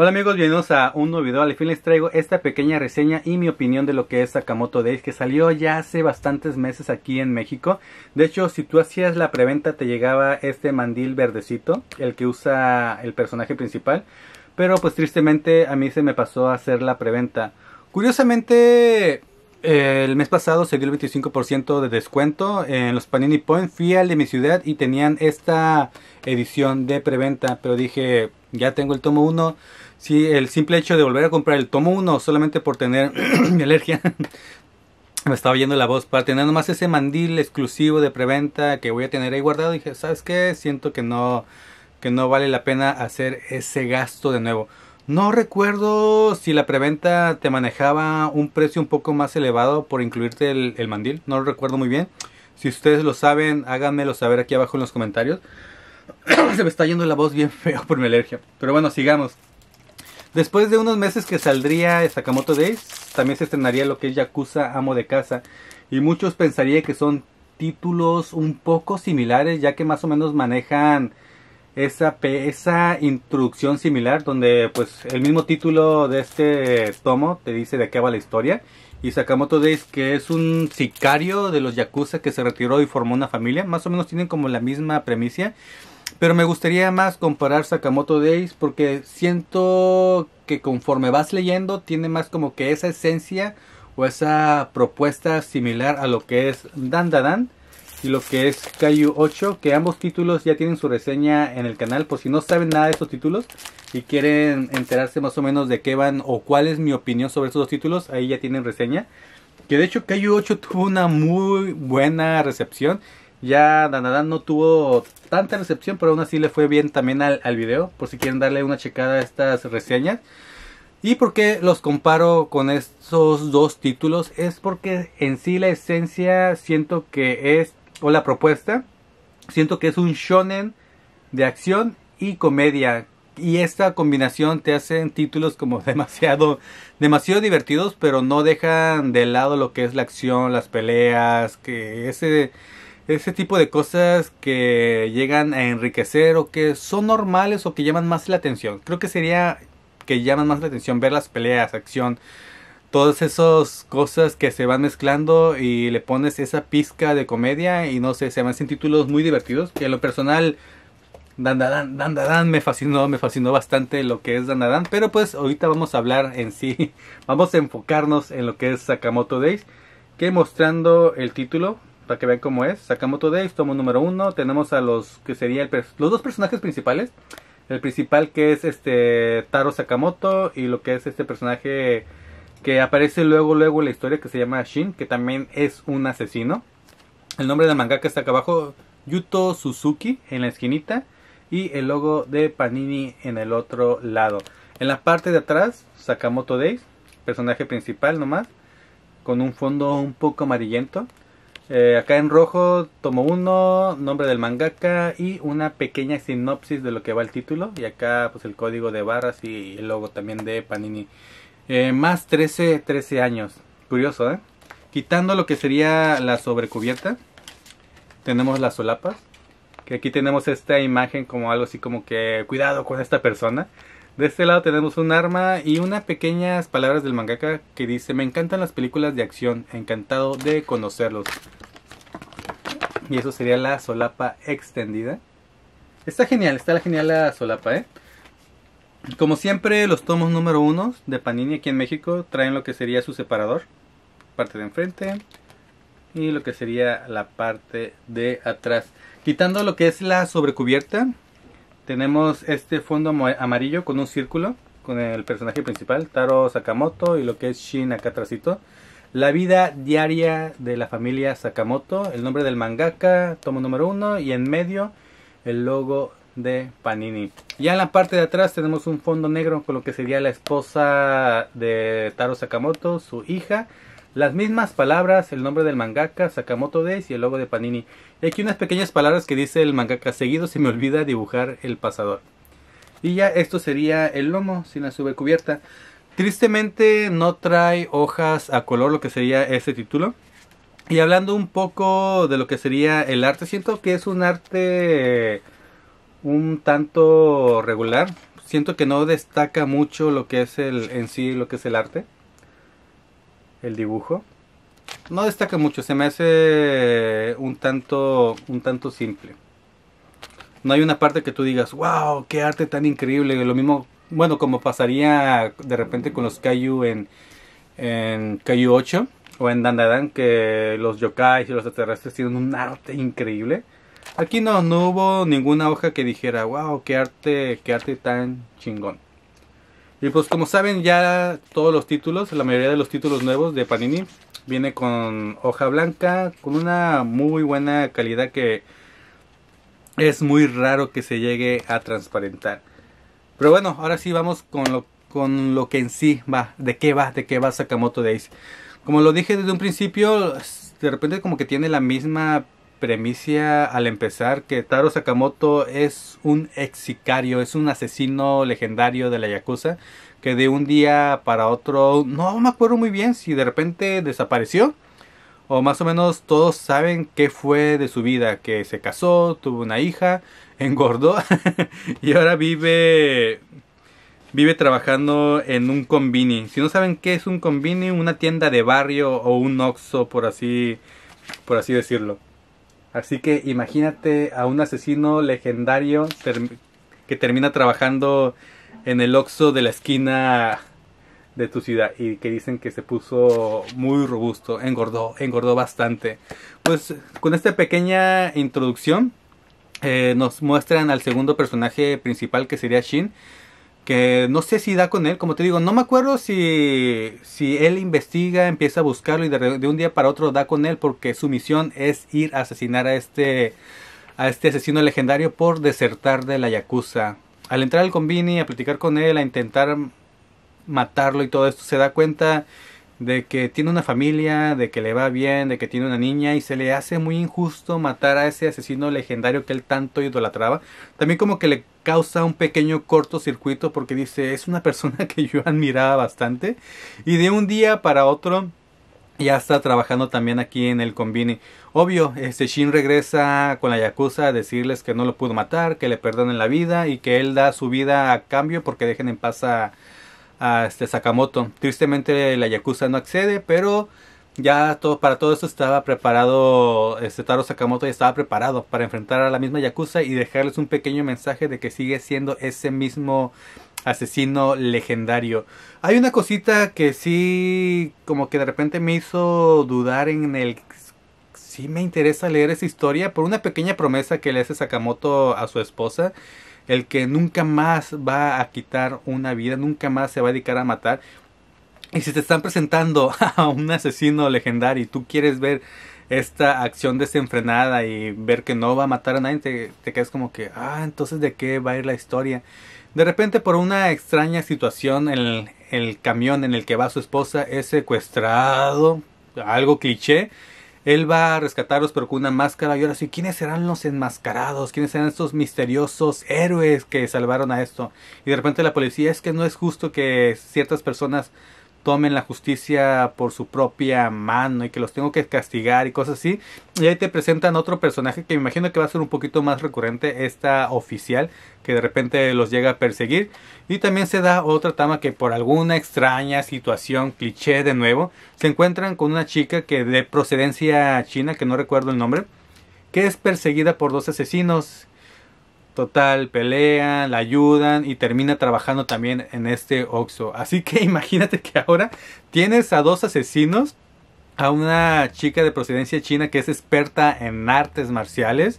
Hola amigos, bienvenidos a un nuevo video. Al fin les traigo esta pequeña reseña y mi opinión de lo que es Sakamoto Days, que salió ya hace bastantes meses aquí en México. De hecho, si tú hacías la preventa, te llegaba este mandil verdecito, el que usa el personaje principal. Pero pues tristemente a mí se me pasó a hacer la preventa. Curiosamente, eh, el mes pasado se dio el 25% de descuento en los Panini Point. Fui al de mi ciudad y tenían esta edición de preventa. Pero dije, ya tengo el tomo 1 si el simple hecho de volver a comprar el tomo 1 solamente por tener mi alergia, me estaba yendo la voz, para tener nomás ese mandil exclusivo de preventa que voy a tener ahí guardado, dije, ¿sabes qué? Siento que no, que no vale la pena hacer ese gasto de nuevo. No recuerdo si la preventa te manejaba un precio un poco más elevado por incluirte el, el mandil, no lo recuerdo muy bien. Si ustedes lo saben, háganmelo saber aquí abajo en los comentarios. Se me está yendo la voz bien feo por mi alergia. Pero bueno, sigamos. Después de unos meses que saldría Sakamoto Days, también se estrenaría lo que es Yakuza Amo de Casa. Y muchos pensarían que son títulos un poco similares, ya que más o menos manejan esa, esa introducción similar, donde pues el mismo título de este tomo te dice de qué va la historia. Y Sakamoto Days, que es un sicario de los Yakuza que se retiró y formó una familia, más o menos tienen como la misma premisa. Pero me gustaría más comparar Sakamoto Days porque siento que conforme vas leyendo tiene más como que esa esencia o esa propuesta similar a lo que es Dan Dan y lo que es Kaiju 8, que ambos títulos ya tienen su reseña en el canal por si no saben nada de estos títulos y quieren enterarse más o menos de qué van o cuál es mi opinión sobre esos dos títulos, ahí ya tienen reseña. Que de hecho Kaiju 8 tuvo una muy buena recepción ya Danadán no tuvo tanta recepción, pero aún así le fue bien también al, al video. Por si quieren darle una checada a estas reseñas. ¿Y por qué los comparo con estos dos títulos? Es porque en sí la esencia siento que es, o la propuesta, siento que es un shonen de acción y comedia. Y esta combinación te hacen títulos como demasiado, demasiado divertidos, pero no dejan de lado lo que es la acción, las peleas, que ese ese tipo de cosas que llegan a enriquecer o que son normales o que llaman más la atención. Creo que sería que llaman más la atención ver las peleas, acción, todas esas cosas que se van mezclando y le pones esa pizca de comedia y no sé, se me hacen títulos muy divertidos. Que en lo personal, Dandadan, Dandadan me fascinó, me fascinó bastante lo que es Dandadan, pero pues ahorita vamos a hablar en sí, vamos a enfocarnos en lo que es Sakamoto Days, que mostrando el título, para que vean cómo es. Sakamoto Days, tomo número uno. Tenemos a los que sería los dos personajes principales. El principal que es este Taro Sakamoto y lo que es este personaje que aparece luego luego en la historia que se llama Shin, que también es un asesino. El nombre del mangaka está acá abajo, Yuto Suzuki en la esquinita y el logo de Panini en el otro lado. En la parte de atrás, Sakamoto Days, personaje principal nomás, con un fondo un poco amarillento. Eh, acá en rojo, tomo uno, nombre del mangaka y una pequeña sinopsis de lo que va el título. Y acá pues el código de barras y el logo también de Panini. Eh, más 13, 13 años. Curioso, ¿eh? Quitando lo que sería la sobrecubierta, tenemos las solapas. Que aquí tenemos esta imagen como algo así como que cuidado con esta persona. De este lado tenemos un arma y unas pequeñas palabras del mangaka que dice, me encantan las películas de acción, encantado de conocerlos. Y eso sería la solapa extendida. Está genial, está la genial la solapa, ¿eh? Como siempre, los tomos número uno de Panini aquí en México traen lo que sería su separador, parte de enfrente, y lo que sería la parte de atrás. Quitando lo que es la sobrecubierta, tenemos este fondo amarillo con un círculo, con el personaje principal, Taro Sakamoto, y lo que es Shin acá La vida diaria de la familia Sakamoto, el nombre del mangaka, tomo número uno, y en medio el logo de Panini. Ya en la parte de atrás tenemos un fondo negro con lo que sería la esposa de Taro Sakamoto, su hija, las mismas palabras, el nombre del mangaka, Sakamoto Days y el logo de Panini. Y aquí unas pequeñas palabras que dice el mangaka. Seguido se me olvida dibujar el pasador. Y ya esto sería el lomo sin la subcubierta. Tristemente no trae hojas a color lo que sería este título. Y hablando un poco de lo que sería el arte, siento que es un arte un tanto regular. Siento que no destaca mucho lo que es el en sí, lo que es el arte el dibujo. No destaca mucho, se me hace un tanto, un tanto simple. No hay una parte que tú digas, wow, qué arte tan increíble. Lo mismo, bueno, como pasaría de repente con los Kaiju en, en Kaiju 8 o en Dandadan, que los yokai y los extraterrestres tienen un arte increíble. Aquí no, no hubo ninguna hoja que dijera, wow, qué arte, qué arte tan chingón. Y pues como saben ya todos los títulos, la mayoría de los títulos nuevos de Panini viene con hoja blanca, con una muy buena calidad que es muy raro que se llegue a transparentar. Pero bueno, ahora sí vamos con lo, con lo que en sí va, de qué va, de qué va Sakamoto Days. Como lo dije desde un principio, de repente como que tiene la misma Premicia al empezar que Taro Sakamoto es un ex sicario, es un asesino legendario de la Yakuza que de un día para otro, no me acuerdo muy bien si de repente desapareció o más o menos todos saben qué fue de su vida, que se casó, tuvo una hija, engordó y ahora vive vive trabajando en un convini. Si no saben qué es un convini, una tienda de barrio o un oxo por así por así decirlo. Así que imagínate a un asesino legendario que termina trabajando en el Oxxo de la esquina de tu ciudad y que dicen que se puso muy robusto, engordó, engordó bastante. Pues con esta pequeña introducción eh, nos muestran al segundo personaje principal que sería Shin, que no sé si da con él, como te digo, no me acuerdo si, si él investiga, empieza a buscarlo y de, un día para otro da con él porque su misión es ir a asesinar a este, a este asesino legendario por desertar de la Yakuza. Al entrar al convini, a platicar con él, a intentar matarlo y todo esto, se da cuenta de que tiene una familia, de que le va bien, de que tiene una niña y se le hace muy injusto matar a ese asesino legendario que él tanto idolatraba. También como que le causa un pequeño cortocircuito porque dice, es una persona que yo admiraba bastante y de un día para otro ya está trabajando también aquí en el convini Obvio, este Shin regresa con la Yakuza a decirles que no lo pudo matar, que le perdonen la vida y que él da su vida a cambio porque dejen en paz a a este Sakamoto. Tristemente la Yakuza no accede, pero ya todo, para todo eso estaba preparado, este Taro Sakamoto ya estaba preparado para enfrentar a la misma Yakuza y dejarles un pequeño mensaje de que sigue siendo ese mismo asesino legendario. Hay una cosita que sí, como que de repente me hizo dudar en el sí me interesa leer esa historia por una pequeña promesa que le hace Sakamoto a su esposa, el que nunca más va a quitar una vida, nunca más se va a dedicar a matar. Y si te están presentando a un asesino legendario y tú quieres ver esta acción desenfrenada y ver que no va a matar a nadie, te, te quedas como que, ah, entonces de qué va a ir la historia. De repente, por una extraña situación, el camión en el que va su esposa es secuestrado, algo cliché, él va a rescatarlos pero con una máscara. Y ahora sí, ¿quiénes serán los enmascarados? ¿Quiénes serán estos misteriosos héroes que salvaron a esto? Y de repente la policía es que no es justo que ciertas personas tomen la justicia por su propia mano y que los tengo que castigar y cosas así. Y ahí te presentan otro personaje que me imagino que va a ser un poquito más recurrente, esta oficial que de repente los llega a perseguir. Y también se da otra tama que por alguna extraña situación, cliché de nuevo, se encuentran con una chica que de procedencia china, que no recuerdo el nombre, que es perseguida por dos asesinos Total, pelean, la ayudan y termina trabajando también en este Oxxo. Así que imagínate que ahora tienes a dos asesinos, a una chica de procedencia china que es experta en artes marciales,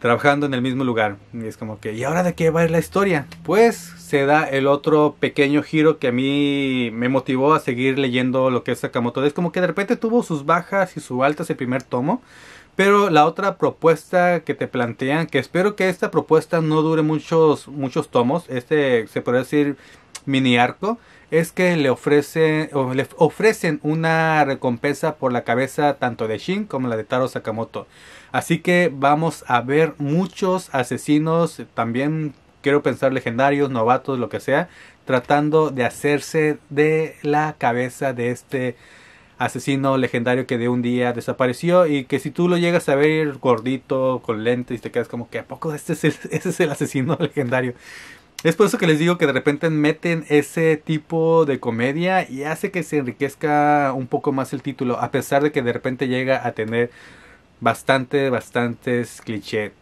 trabajando en el mismo lugar. Y es como que, ¿y ahora de qué va a ir la historia? Pues se da el otro pequeño giro que a mí me motivó a seguir leyendo lo que es Sakamoto. Es como que de repente tuvo sus bajas y sus altas el primer tomo pero la otra propuesta que te plantean, que espero que esta propuesta no dure muchos, muchos tomos, este se podría decir mini arco, es que le ofrecen, le ofrecen una recompensa por la cabeza tanto de Shin como la de Taro Sakamoto. Así que vamos a ver muchos asesinos, también quiero pensar legendarios, novatos, lo que sea, tratando de hacerse de la cabeza de este asesino legendario que de un día desapareció y que si tú lo llegas a ver gordito, con lentes, te quedas como que ¿a poco este es ese es el asesino legendario? Es por eso que les digo que de repente meten ese tipo de comedia y hace que se enriquezca un poco más el título, a pesar de que de repente llega a tener bastante, bastantes clichés.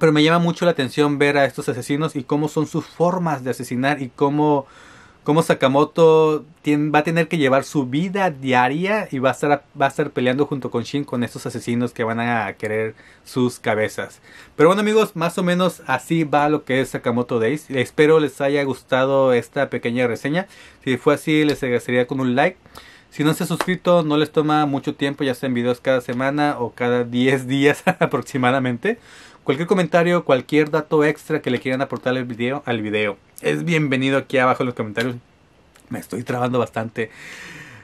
Pero me llama mucho la atención ver a estos asesinos y cómo son sus formas de asesinar y cómo cómo Sakamoto va a tener que llevar su vida diaria y va a, estar, a estar peleando junto con Shin con estos asesinos que van a querer sus cabezas. Pero bueno amigos, más o menos así va lo que es Sakamoto Days. Espero les haya gustado esta pequeña reseña. Si fue así, les agradecería con un like. Si no se ha suscrito, no les toma mucho tiempo, ya sean videos cada semana o cada 10 días aproximadamente. Cualquier comentario, cualquier dato extra que le quieran aportar al video es bienvenido aquí abajo en los comentarios. Me estoy trabando bastante.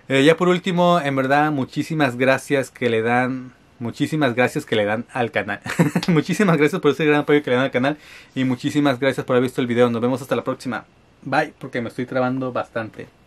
Eh, ya por último, en verdad, muchísimas gracias que le dan. Muchísimas gracias que le dan al canal. muchísimas gracias por ese gran apoyo que le dan al canal. Y muchísimas gracias por haber visto el video. Nos vemos hasta la próxima. Bye, porque me estoy trabando bastante.